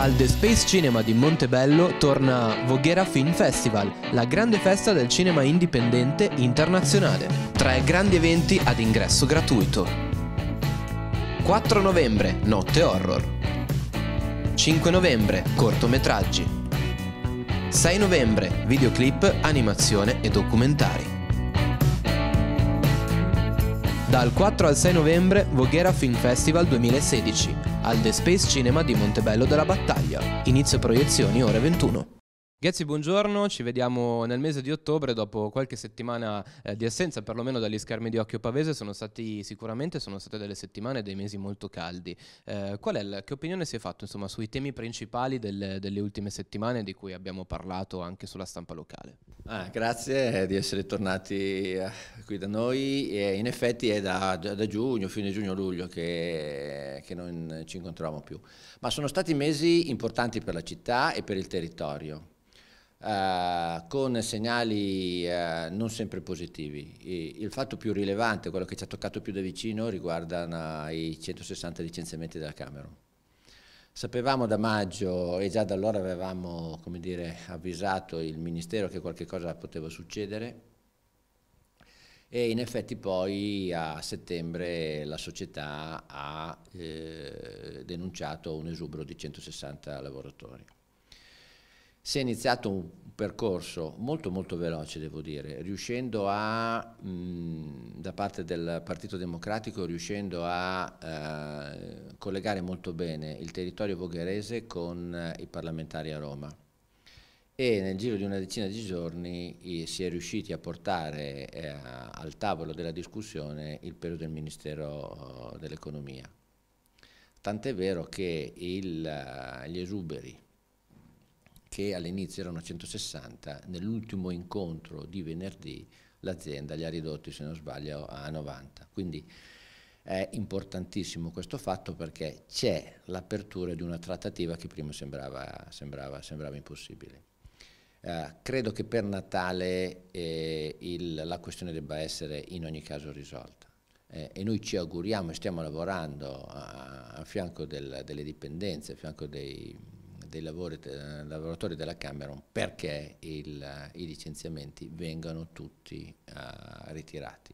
Al The Space Cinema di Montebello torna Voghera Film Festival, la grande festa del cinema indipendente internazionale. Tre grandi eventi ad ingresso gratuito. 4 novembre, notte horror. 5 novembre, cortometraggi. 6 novembre, videoclip, animazione e documentari. Dal 4 al 6 novembre, Voghera Film Festival 2016 al The Space Cinema di Montebello della Battaglia. Inizio proiezioni ore 21. Ghezzi, buongiorno, ci vediamo nel mese di ottobre dopo qualche settimana eh, di assenza, perlomeno dagli schermi di Occhio Pavese, sono stati sicuramente sono state delle settimane, e dei mesi molto caldi. Eh, qual è il, che opinione si è fatto insomma, sui temi principali del, delle ultime settimane di cui abbiamo parlato anche sulla stampa locale? Ah, grazie di essere tornati eh, qui da noi, e in effetti è da, da giugno, fine giugno-luglio che, che non ci incontriamo più, ma sono stati mesi importanti per la città e per il territorio. Eh, con segnali eh, non sempre positivi. E il fatto più rilevante, quello che ci ha toccato più da vicino, riguarda i 160 licenziamenti della Cameron. Sapevamo da maggio e già da allora avevamo dire, avvisato il Ministero che qualche cosa poteva succedere e in effetti poi a settembre la società ha eh, denunciato un esubero di 160 lavoratori si è iniziato un percorso molto molto veloce devo dire, riuscendo a, mh, mm, da parte del Partito Democratico, riuscendo a eh, collegare molto bene il territorio vogherese con eh, i parlamentari a Roma e nel giro di una decina di giorni eh, si è riusciti a portare eh, al tavolo della discussione il periodo del Ministero eh, dell'Economia. Tant'è vero che il, eh, gli esuberi che all'inizio erano 160, nell'ultimo incontro di venerdì l'azienda li ha ridotti, se non sbaglio, a 90. Quindi è importantissimo questo fatto perché c'è l'apertura di una trattativa che prima sembrava, sembrava, sembrava impossibile. Eh, credo che per Natale eh, il, la questione debba essere in ogni caso risolta eh, e noi ci auguriamo e stiamo lavorando a, a fianco del, delle dipendenze, a fianco dei, dei eh, lavoratori della Cameron perché il, i licenziamenti vengano tutti uh, ritirati.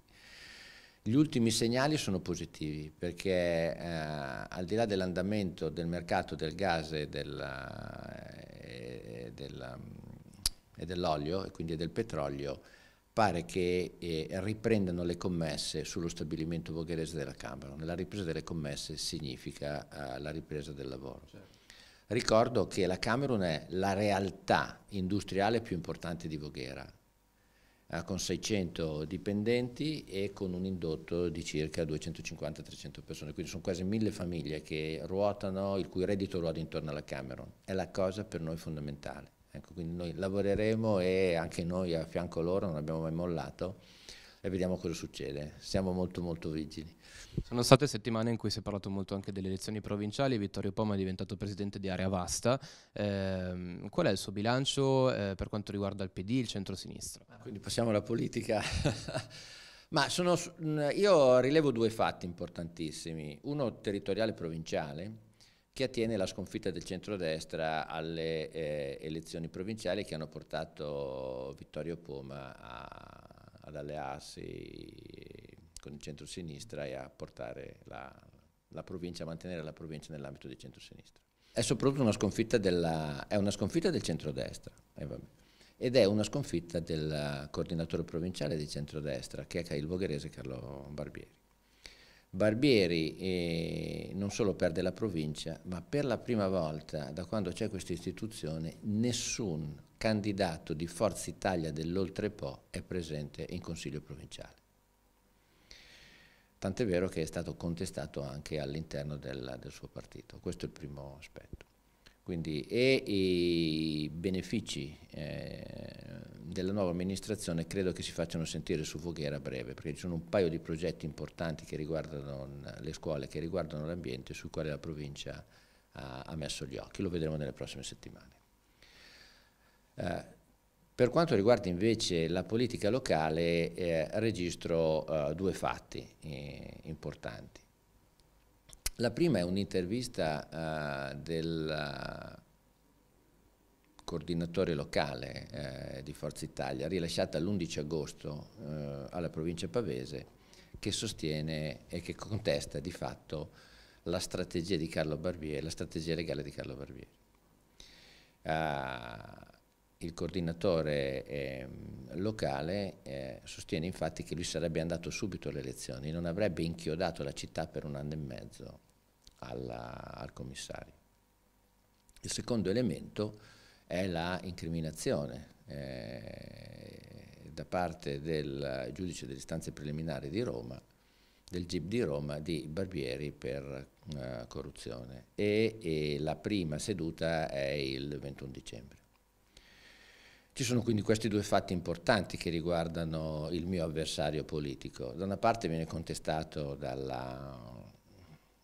Gli ultimi segnali sono positivi perché eh, al di là dell'andamento del mercato del gas e, eh, dell'olio eh, e quindi del petrolio, pare che eh, riprendano le commesse sullo stabilimento vogherese della Cameron. La ripresa delle commesse significa la ripresa del lavoro. Certo. Ricordo che la Camerun è la realtà industriale più importante di Voghera, eh, con 600 dipendenti e con un indotto di circa 250-300 persone, quindi sono quasi mille famiglie che ruotano, il cui reddito ruota intorno alla Camerun. È la cosa per noi fondamentale. Ecco, quindi noi lavoreremo e anche noi a fianco loro non abbiamo mai mollato e vediamo cosa succede. Siamo molto molto vigili. Sono state settimane in cui si è parlato molto anche delle elezioni provinciali, Vittorio Poma è diventato presidente di Area Vasta. Eh, qual è il suo bilancio eh, per quanto riguarda il PD, il centro-sinistra? Ah, quindi passiamo alla politica. Ma sono, mm, io rilevo due fatti importantissimi, uno territoriale provinciale che attiene la sconfitta del centrodestra alle eh, elezioni provinciali che hanno portato Vittorio Poma a ad allearsi con il centro-sinistra e a portare la, la provincia, a mantenere la provincia nell'ambito del centro-sinistra. È soprattutto una sconfitta, della, è una sconfitta del centrodestra eh, ed è una sconfitta del coordinatore provinciale di destra che è il vogherese Carlo Barbieri. Barbieri eh, non solo perde la provincia, ma per la prima volta da quando c'è questa istituzione nessun candidato di Forza Italia dell'Oltrepo è presente in Consiglio Provinciale. Tant'è vero che è stato contestato anche all'interno del, del, suo partito, questo è il primo aspetto. Quindi, e i benefici eh, della nuova amministrazione credo che si facciano sentire su Voghera a breve, perché ci sono un paio di progetti importanti che riguardano le scuole, che riguardano l'ambiente, sui quali la provincia ha, ha messo gli occhi, lo vedremo nelle prossime settimane. Eh, per quanto riguarda invece la politica locale, eh, registro eh, due fatti eh, importanti. La prima è un'intervista eh, del coordinatore locale di Forza Italia, rilasciata l'11 agosto alla provincia pavese, che sostiene e che contesta di fatto la strategia di Carlo Barbieri, la strategia legale di Carlo Barbieri. Uh, il coordinatore eh, locale eh, sostiene infatti che lui sarebbe andato subito alle elezioni, non avrebbe inchiodato la città per un anno e mezzo alla, al commissario. Il secondo elemento è la incriminazione eh, da parte del giudice delle istanze preliminari di Roma, del GIP di Roma, di Barbieri per eh, corruzione e, e la prima seduta è il 21 dicembre. Ci sono quindi questi due fatti importanti che riguardano il mio avversario politico. Da una parte viene contestato dalla,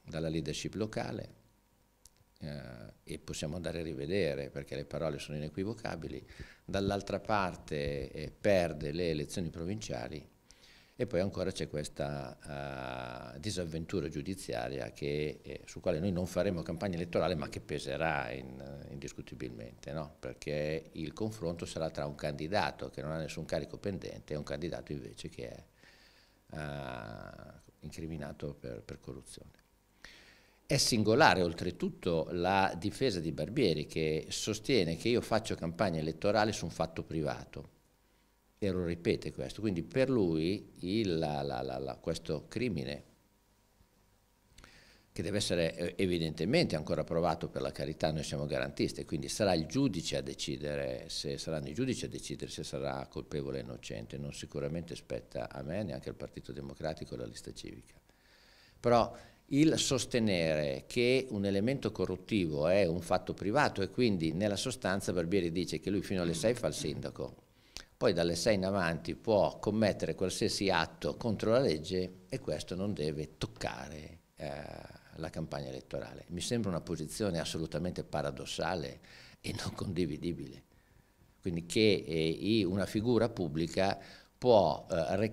dalla leadership locale eh, e possiamo andare a rivedere perché le parole sono inequivocabili, dall'altra parte eh, perde le elezioni provinciali e poi ancora c'è questa uh, disavventura giudiziaria che, eh, su quale noi non faremo campagna elettorale ma che peserà in, indiscutibilmente, no? perché il confronto sarà tra un candidato che non ha nessun carico pendente e un candidato invece che è uh, incriminato per, per corruzione. È singolare oltretutto la difesa di Barbieri che sostiene che io faccio campagna elettorale su un fatto privato e lo ripete questo. Quindi per lui il, la, la, la, questo crimine, che deve essere eh, evidentemente ancora provato per la carità, noi siamo garantisti, quindi sarà il giudice a decidere se saranno i giudici a decidere se sarà colpevole o innocente, non sicuramente spetta a me, neanche al Partito Democratico e alla lista civica. Però il sostenere che un elemento corruttivo è un fatto privato e quindi nella sostanza Barbieri dice che lui fino alle 6 fa il sindaco, poi dalle 6 in avanti può commettere qualsiasi atto contro la legge e questo non deve toccare eh, la campagna elettorale. Mi sembra una posizione assolutamente paradossale e non condividibile. Quindi che eh, una figura pubblica può, eh,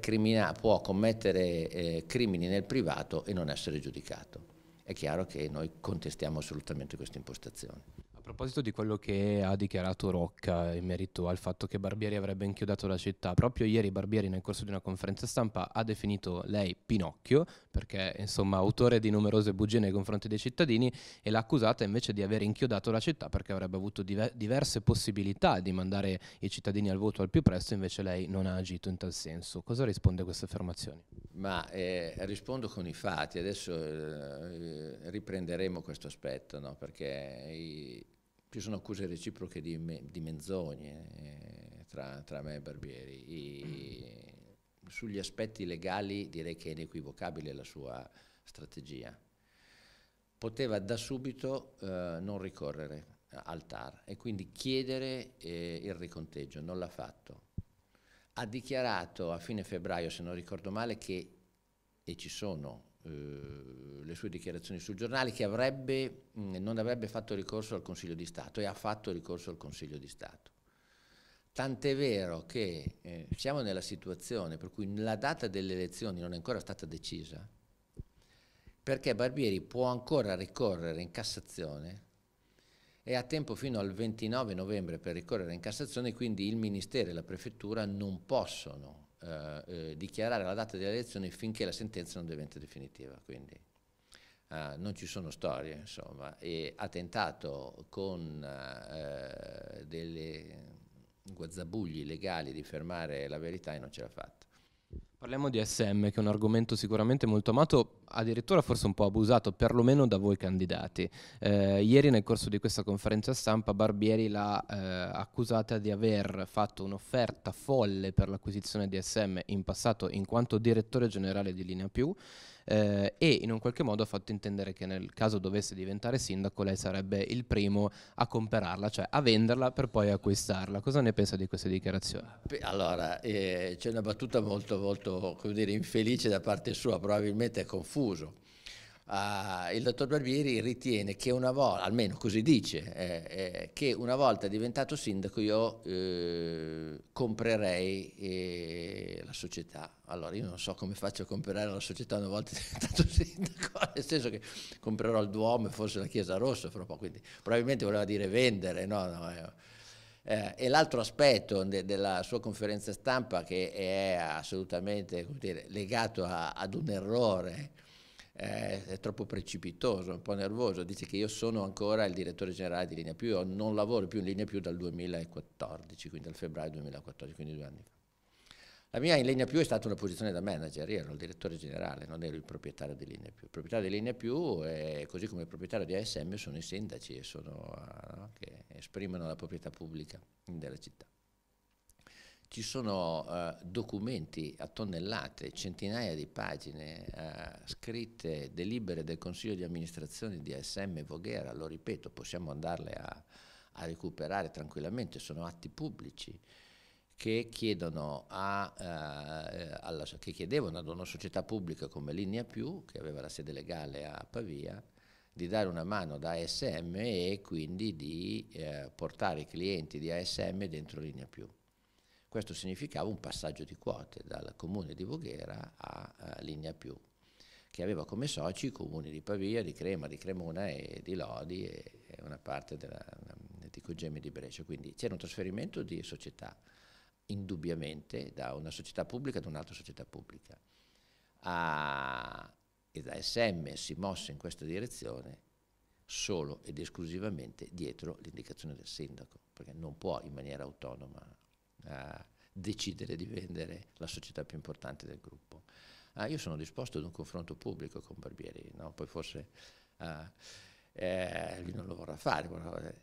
può commettere eh, crimini nel privato e non essere giudicato. È chiaro che noi contestiamo assolutamente questa impostazione proposito di quello che ha dichiarato Rocca in merito al fatto che Barbieri avrebbe inchiodato la città, proprio ieri Barbieri nel corso di una conferenza stampa ha definito lei Pinocchio, perché insomma autore di numerose bugie nei confronti dei cittadini, e l'ha accusata invece di aver inchiodato la città perché avrebbe avuto diver- diverse possibilità di mandare i cittadini al voto al più presto, invece lei non ha agito in tal senso. Cosa risponde a queste affermazioni? Ma eh, rispondo con i fatti, adesso eh, riprenderemo questo aspetto, no? perché... I ci sono accuse reciproche di, me, di menzogne eh, tra, tra, me e Barbieri. E sugli aspetti legali direi che è inequivocabile la sua strategia. Poteva da subito eh, non ricorrere al TAR e quindi chiedere eh, il riconteggio, non l'ha fatto. Ha dichiarato a fine febbraio, se non ricordo male, che, e ci sono eh, le sue dichiarazioni sul giornale che avrebbe, mm, non avrebbe fatto ricorso al Consiglio di Stato e ha fatto ricorso al Consiglio di Stato. Tant'è vero che eh, siamo nella situazione per cui la data delle elezioni non è ancora stata decisa, perché Barbieri può ancora ricorrere in Cassazione e ha tempo fino al 29 novembre per ricorrere in Cassazione, quindi il Ministero e la Prefettura non possono eh, eh, dichiarare la data delle elezioni finché la sentenza non diventa definitiva. Quindi eh, non ci sono storie, insomma, e ha tentato con eh, delle guazzabugli legali di fermare la verità e non ce l'ha fatta. Parliamo di SM, che è un argomento sicuramente molto amato, addirittura forse un po' abusato, perlomeno da voi candidati. Eh, ieri nel corso di questa conferenza stampa Barbieri l'ha eh, accusata di aver fatto un'offerta folle per l'acquisizione di SM in passato in quanto direttore generale di Linea Più eh, e in un qualche modo ha fatto intendere che nel caso dovesse diventare sindaco lei sarebbe il primo a comprarla, cioè a venderla per poi acquistarla. Cosa ne pensa di queste dichiarazioni? Allora, eh, c'è una battuta molto molto molto dire, infelice da parte sua, probabilmente è confuso. Uh, il dottor Barbieri ritiene che una volta, almeno così dice, eh, eh, che una volta diventato sindaco io eh, comprerei eh, la società. Allora io non so come faccio a comprare la società una volta diventato sindaco, nel senso che comprerò il Duomo e forse la Chiesa Rossa però, quindi probabilmente voleva dire vendere, no? no eh. Eh, e l'altro aspetto de della sua conferenza stampa che è assolutamente dire, legato ad un errore, eh, è troppo precipitoso, un po' nervoso, dice che io sono ancora il direttore generale di Linea Più, non lavoro più in Linea Più dal 2014, quindi dal febbraio 2014, quindi due anni fa. La mia in Linea Più è stata una posizione da manager, io ero il direttore generale, non ero il proprietario di Linea Più. Il proprietario di Linea Più, è, così come il proprietario di ASM, sono i sindaci e sono, no, che esprimono la proprietà pubblica della città. Ci sono eh, documenti a tonnellate, centinaia di pagine, eh, scritte, delibere del Consiglio di amministrazione di ASM Voghera, lo ripeto, possiamo andarle a, a recuperare tranquillamente, sono atti pubblici che, a, eh, alla, che, chiedevano ad una società pubblica come Linea Più, che aveva la sede legale a Pavia, di dare una mano da ASM e quindi di eh, portare i clienti di ASM dentro Linea Più. Questo significava un passaggio di quote dal comune di Voghera a, a eh, Linea Più, che aveva come soci i comuni di Pavia, di Crema, di Cremona e di Lodi e, e una parte della, di Cogemi di Brescia. Quindi c'era un trasferimento di società indubbiamente da una società pubblica ad un'altra società pubblica. Ha, ed ASM si mosse in questa direzione solo ed esclusivamente dietro l'indicazione del sindaco, perché non può in maniera autonoma eh, decidere di vendere la società più importante del gruppo. Ah, io sono disposto ad un confronto pubblico con Barbieri, no? poi forse eh, eh, lui non lo vorrà fare, eh,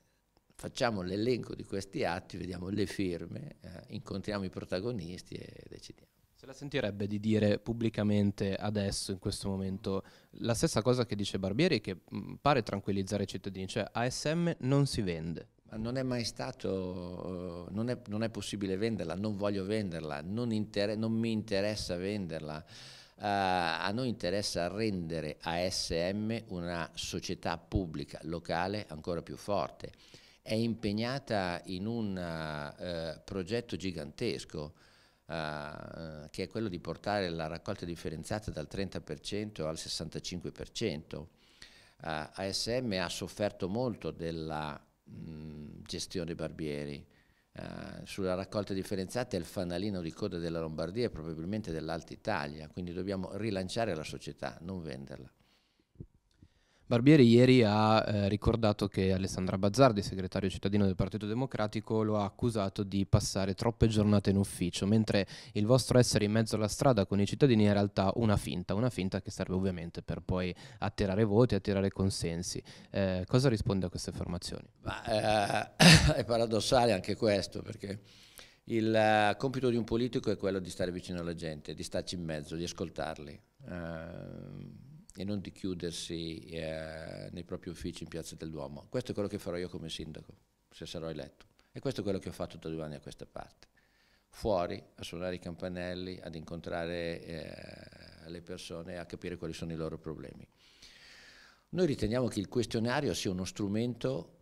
facciamo l'elenco di questi atti, vediamo le firme, eh, incontriamo i protagonisti e decidiamo. Se la sentirebbe di dire pubblicamente adesso, in questo momento, la stessa cosa che dice Barbieri, che mm, pare tranquillizzare i cittadini, cioè ASM non si vende. non è mai stato, eh, non è, non è possibile venderla, non voglio venderla, non, inter- non mi interessa venderla. Uh, a noi interessa rendere ASM una società pubblica locale ancora più forte è impegnata in un eh, progetto gigantesco eh, che è quello di portare la raccolta differenziata dal 30% al 65%. Eh, ASM ha sofferto molto della mh, mm, gestione barbieri. Eh, sulla raccolta differenziata è il fanalino di coda della Lombardia e probabilmente dell'Alta Italia, quindi dobbiamo rilanciare la società, non venderla. Barbieri ieri ha eh, ricordato che Alessandra Bazzardi, segretario cittadino del Partito Democratico, lo ha accusato di passare troppe giornate in ufficio, mentre il vostro essere in mezzo alla strada con i cittadini è in realtà una finta, una finta che serve ovviamente per poi attirare voti, attirare consensi. Eh, cosa risponde a queste affermazioni? Ma, eh, è paradossale anche questo, perché il eh, compito di un politico è quello di stare vicino alla gente, di starci in mezzo, di ascoltarli Eh, e non di chiudersi eh, nei propri uffici in Piazza del Duomo. Questo è quello che farò io come sindaco, se sarò eletto. E questo è quello che ho fatto da due anni a questa parte. Fuori, a suonare i campanelli, ad incontrare eh, le persone, a capire quali sono i loro problemi. Noi riteniamo che il questionario sia uno strumento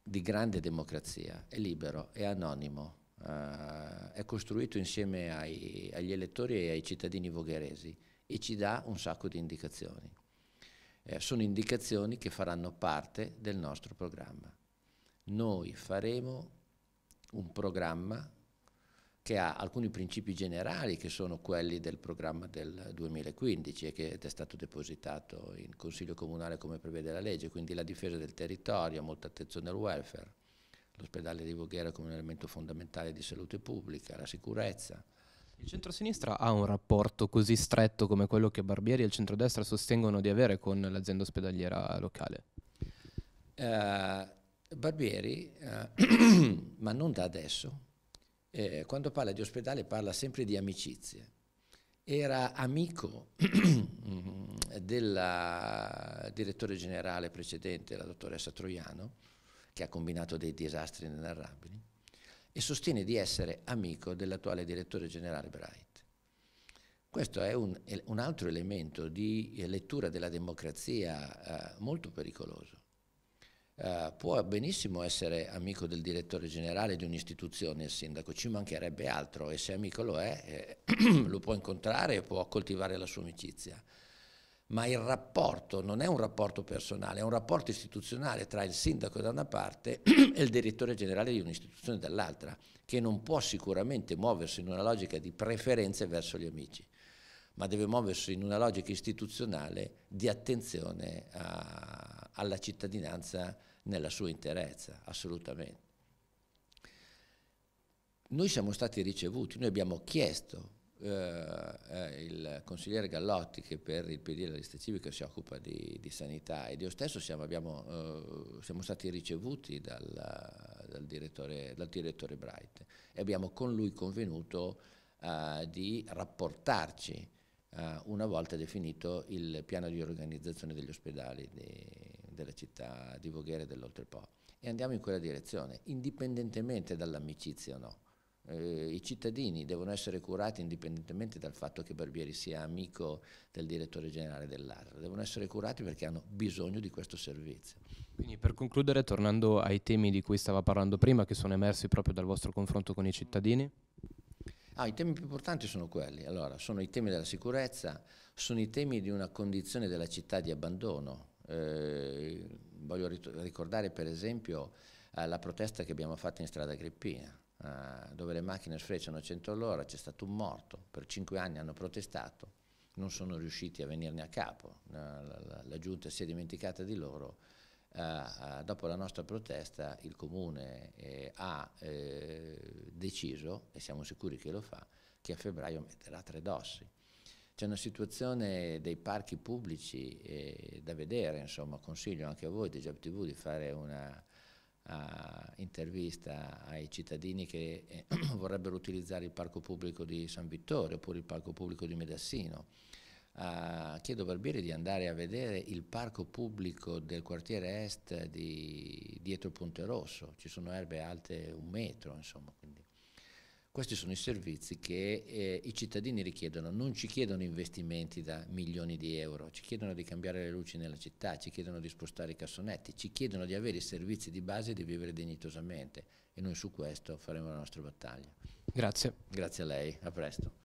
di grande democrazia, è libero, è anonimo, Uh, è costruito insieme ai, agli elettori e ai cittadini vogheresi e ci dà un sacco di indicazioni. Eh, sono indicazioni che faranno parte del nostro programma. Noi faremo un programma che ha alcuni principi generali che sono quelli del programma del 2015 e che è stato depositato in Consiglio Comunale come prevede la legge, quindi la difesa del territorio, molta attenzione al welfare, l'ospedale di Voghera come un elemento fondamentale di salute pubblica, la sicurezza, il centrosinistra ha un rapporto così stretto come quello che Barbieri e il centrodestra sostengono di avere con l'azienda ospedaliera locale? Uh, Barbieri, uh, ma non da adesso, eh, quando parla di ospedale parla sempre di amicizie. Era amico del direttore generale precedente, la dottoressa Troiano, che ha combinato dei disastri inenarrabili, e sostiene di essere amico dell'attuale direttore generale Bright. Questo è un, un, altro elemento di lettura della democrazia eh, molto pericoloso. Eh, può benissimo essere amico del direttore generale di un'istituzione, il sindaco, ci mancherebbe altro e se amico lo è, eh, lo può incontrare e può coltivare la sua amicizia ma il rapporto non è un rapporto personale, è un rapporto istituzionale tra il sindaco da una parte e il direttore generale di un'istituzione dall'altra, che non può sicuramente muoversi in una logica di preferenze verso gli amici, ma deve muoversi in una logica istituzionale di attenzione a, alla cittadinanza nella sua interezza, assolutamente. Noi siamo stati ricevuti, noi abbiamo chiesto eh, il consigliere Gallotti che per il PD della lista civica si occupa di, di sanità ed io stesso siamo, abbiamo, eh, siamo stati ricevuti dal, dal, direttore, dal, direttore, Bright e abbiamo con lui convenuto eh, di rapportarci eh, una volta definito il piano di organizzazione degli ospedali di, della città di Voghera e dell'Oltrepo e andiamo in quella direzione indipendentemente dall'amicizia o no eh, i cittadini devono essere curati indipendentemente dal fatto che Barbieri sia amico del direttore generale dell'ARRA, devono essere curati perché hanno bisogno di questo servizio. Quindi per concludere, tornando ai temi di cui stava parlando prima, che sono emersi proprio dal vostro confronto con i cittadini? Ah, I temi più importanti sono quelli, allora, sono i temi della sicurezza, sono i temi di una condizione della città di abbandono. Eh, voglio ricordare per esempio eh, la protesta che abbiamo fatto in strada Greppina, eh, dove le macchine sfrecciano 100 all'ora, c'è stato un morto, per 5 anni hanno protestato, non sono riusciti a venirne a capo, eh, la, la, la giunta si è dimenticata di loro, eh, eh dopo la nostra protesta il comune eh, ha deciso, e siamo sicuri che lo fa, che a febbraio metterà tre dossi. C'è una situazione dei parchi pubblici eh, da vedere, insomma, consiglio anche a voi di JobTV di fare una, a intervista ai cittadini che eh, vorrebbero utilizzare il parco pubblico di San Vittore oppure il parco pubblico di Medassino. Uh, chiedo a Barbieri di andare a vedere il parco pubblico del quartiere est di, dietro Ponte Rosso, ci sono erbe alte un metro, insomma. Quindi. Questi sono i servizi che eh, i cittadini richiedono, non ci chiedono investimenti da milioni di euro, ci chiedono di cambiare le luci nella città, ci chiedono di spostare i cassonetti, ci chiedono di avere i servizi di base e di vivere dignitosamente e noi su questo faremo la nostra battaglia. Grazie. Grazie a lei, a presto.